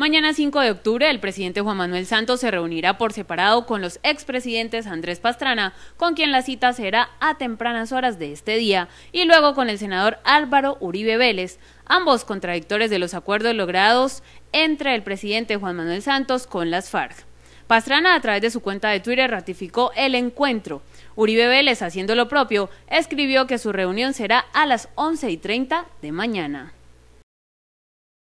Mañana 5 de octubre, el presidente Juan Manuel Santos se reunirá por separado con los expresidentes Andrés Pastrana, con quien la cita será a tempranas horas de este día, y luego con el senador Álvaro Uribe Vélez, ambos contradictores de los acuerdos logrados entre el presidente Juan Manuel Santos con las FARC. Pastrana a través de su cuenta de Twitter ratificó el encuentro. Uribe Vélez, haciendo lo propio, escribió que su reunión será a las 11:30 y de mañana.